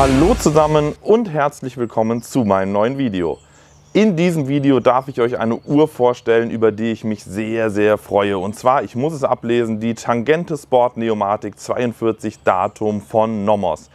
Hallo zusammen und herzlich willkommen zu meinem neuen Video. In diesem Video darf ich euch eine Uhr vorstellen, über die ich mich sehr, sehr freue. Und zwar, ich muss es ablesen, die Tangente Sport Neomatik 42 Datum von Nomos.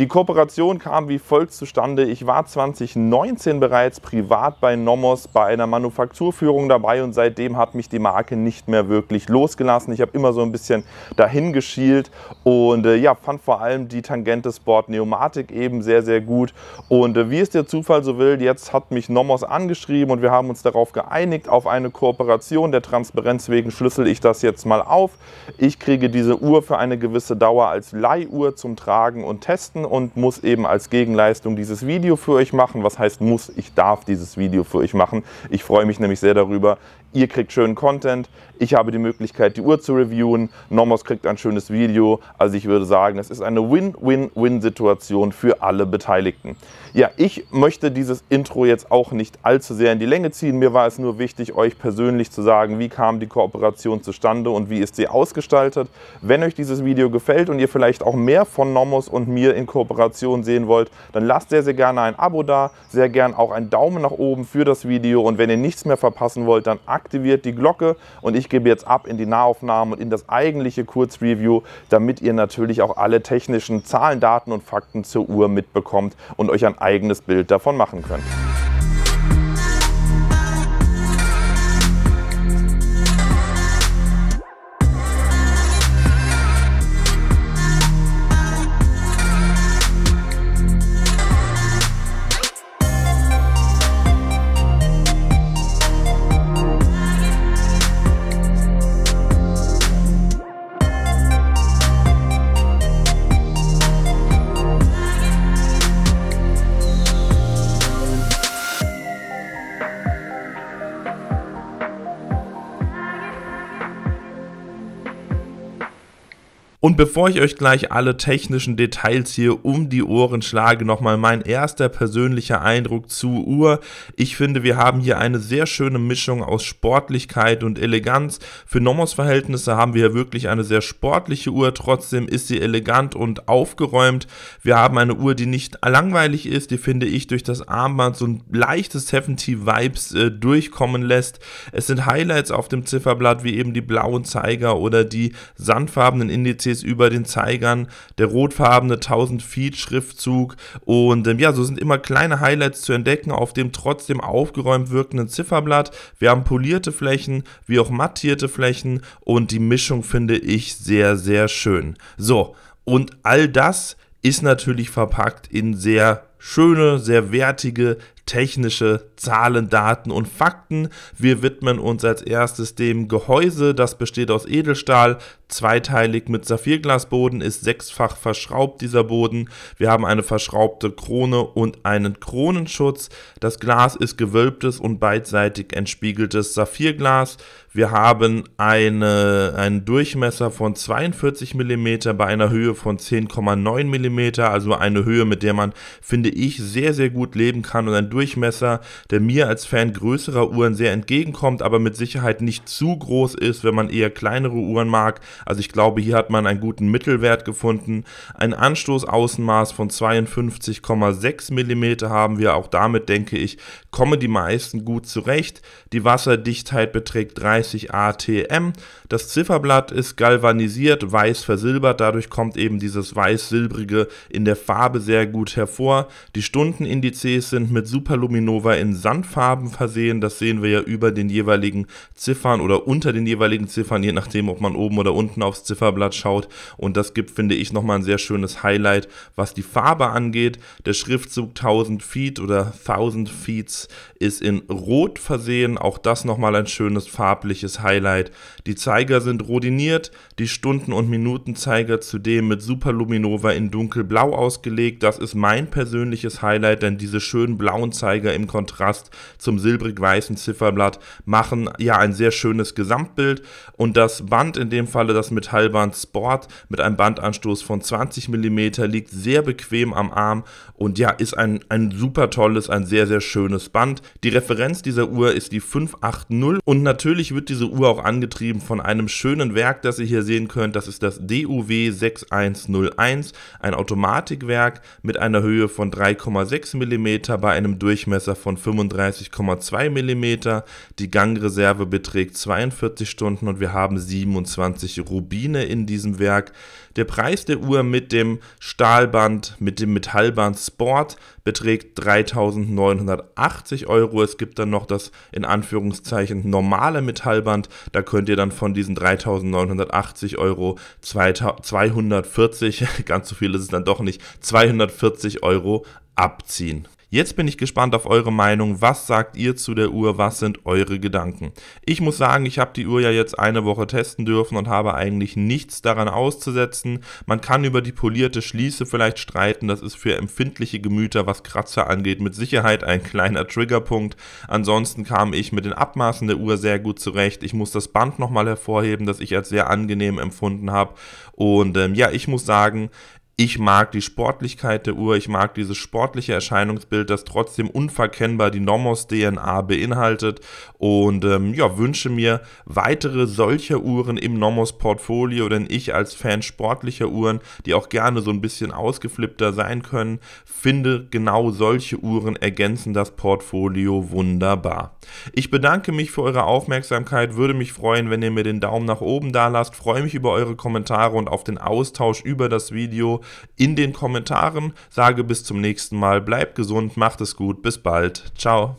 Die Kooperation kam wie folgt zustande. Ich war 2019 bereits privat bei Nomos bei einer Manufakturführung dabei und seitdem hat mich die Marke nicht mehr wirklich losgelassen. Ich habe immer so ein bisschen dahin geschielt und äh, ja, fand vor allem die Tangente Sport Neomatik eben sehr, sehr gut. Und äh, wie es der Zufall so will, jetzt hat mich Nomos angeschrieben und wir haben uns darauf geeinigt, auf eine Kooperation. Der Transparenz wegen schlüssel ich das jetzt mal auf. Ich kriege diese Uhr für eine gewisse Dauer als Leihuhr zum Tragen und Testen und muss eben als Gegenleistung dieses Video für euch machen. Was heißt muss? Ich darf dieses Video für euch machen. Ich freue mich nämlich sehr darüber. Ihr kriegt schönen Content. Ich habe die Möglichkeit, die Uhr zu reviewen. Nomos kriegt ein schönes Video. Also ich würde sagen, es ist eine Win-Win-Win-Situation für alle Beteiligten. Ja, ich möchte dieses Intro jetzt auch nicht allzu sehr in die Länge ziehen. Mir war es nur wichtig, euch persönlich zu sagen, wie kam die Kooperation zustande und wie ist sie ausgestaltet. Wenn euch dieses Video gefällt und ihr vielleicht auch mehr von Nomos und mir in Kooperation sehen wollt, dann lasst sehr, sehr gerne ein Abo da, sehr gern auch einen Daumen nach oben für das Video und wenn ihr nichts mehr verpassen wollt, dann aktiviert die Glocke und ich gebe jetzt ab in die Nahaufnahmen und in das eigentliche Kurzreview, damit ihr natürlich auch alle technischen Zahlen, Daten und Fakten zur Uhr mitbekommt und euch an eigenes Bild davon machen könnt. Und bevor ich euch gleich alle technischen Details hier um die Ohren schlage, nochmal mein erster persönlicher Eindruck zu Uhr. Ich finde, wir haben hier eine sehr schöne Mischung aus Sportlichkeit und Eleganz. Für Nomos-Verhältnisse haben wir hier wirklich eine sehr sportliche Uhr, trotzdem ist sie elegant und aufgeräumt. Wir haben eine Uhr, die nicht langweilig ist, die finde ich durch das Armband so ein leichtes 70-Vibes äh, durchkommen lässt. Es sind Highlights auf dem Zifferblatt, wie eben die blauen Zeiger oder die sandfarbenen Indizes LEDs über den Zeigern, der rotfarbene 1000 Feet Schriftzug und ähm, ja, so sind immer kleine Highlights zu entdecken auf dem trotzdem aufgeräumt wirkenden Zifferblatt. Wir haben polierte Flächen, wie auch mattierte Flächen und die Mischung finde ich sehr, sehr schön. So, und all das ist natürlich verpackt in sehr schöne, sehr wertige, technische Zahlen, Daten und Fakten. Wir widmen uns als erstes dem Gehäuse, das besteht aus Edelstahl, zweiteilig mit Saphirglasboden, ist sechsfach verschraubt dieser Boden. Wir haben eine verschraubte Krone und einen Kronenschutz. Das Glas ist gewölbtes und beidseitig entspiegeltes Saphirglas. Wir haben eine, einen Durchmesser von 42 mm bei einer Höhe von 10,9 mm, also eine Höhe, mit der man, finde ich, sehr, sehr gut leben kann und ein Durchmesser, der mir als Fan größerer Uhren sehr entgegenkommt, aber mit Sicherheit nicht zu groß ist, wenn man eher kleinere Uhren mag. Also ich glaube, hier hat man einen guten Mittelwert gefunden. Ein Anstoßaußenmaß von 52,6 mm haben wir, auch damit denke ich, kommen die meisten gut zurecht. Die Wasserdichtheit beträgt 30 32ATM. Das Zifferblatt ist galvanisiert, weiß versilbert, dadurch kommt eben dieses weiß-silbrige in der Farbe sehr gut hervor. Die Stundenindizes sind mit Superluminova in Sandfarben versehen, das sehen wir ja über den jeweiligen Ziffern oder unter den jeweiligen Ziffern, je nachdem, ob man oben oder unten aufs Zifferblatt schaut. Und das gibt, finde ich, nochmal ein sehr schönes Highlight, was die Farbe angeht. Der Schriftzug 1000 Feet oder 1000 Feet ist in Rot versehen. Auch das nochmal ein schönes farbliches persönliches Highlight. Die Zeiger sind rodiniert, die Stunden- und Minutenzeiger zudem mit Superluminova in dunkelblau ausgelegt. Das ist mein persönliches Highlight, denn diese schönen blauen Zeiger im Kontrast zum silbrig-weißen Zifferblatt machen ja ein sehr schönes Gesamtbild. Und das Band, in dem Falle das Metallband Sport mit einem Bandanstoß von 20 mm, liegt sehr bequem am Arm und ja, ist ein, ein super tolles, ein sehr, sehr schönes Band. Die Referenz dieser Uhr ist die 580 und natürlich wird wird diese Uhr auch angetrieben von einem schönen Werk, das ihr hier sehen könnt. Das ist das DUW 6101, ein Automatikwerk mit einer Höhe von 3,6 mm bei einem Durchmesser von 35,2 mm. Die Gangreserve beträgt 42 Stunden und wir haben 27 Rubine in diesem Werk. Der Preis der Uhr mit dem Stahlband, mit dem Metallband Sport beträgt 3.980 Euro. Es gibt dann noch das in Anführungszeichen normale Metallband. Da könnt ihr dann von diesen 3.980 Euro 240, ganz so viel ist es dann doch nicht, 240 Euro abziehen. Jetzt bin ich gespannt auf eure Meinung. Was sagt ihr zu der Uhr? Was sind eure Gedanken? Ich muss sagen, ich habe die Uhr ja jetzt eine Woche testen dürfen und habe eigentlich nichts daran auszusetzen. Man kann über die polierte Schließe vielleicht streiten. Das ist für empfindliche Gemüter, was Kratzer angeht, mit Sicherheit ein kleiner Triggerpunkt. Ansonsten kam ich mit den Abmaßen der Uhr sehr gut zurecht. Ich muss das Band nochmal hervorheben, das ich als sehr angenehm empfunden habe. Und ähm, ja, ich muss sagen, ich mag die Sportlichkeit der Uhr, ich mag dieses sportliche Erscheinungsbild, das trotzdem unverkennbar die Nomos-DNA beinhaltet und ähm, ja, wünsche mir weitere solcher Uhren im Nomos-Portfolio, denn ich als Fan sportlicher Uhren, die auch gerne so ein bisschen ausgeflippter sein können, finde genau solche Uhren ergänzen das Portfolio wunderbar. Ich bedanke mich für eure Aufmerksamkeit, würde mich freuen, wenn ihr mir den Daumen nach oben da lasst, freue mich über eure Kommentare und auf den Austausch über das Video in den Kommentaren. Sage bis zum nächsten Mal, bleib gesund, macht es gut, bis bald, ciao.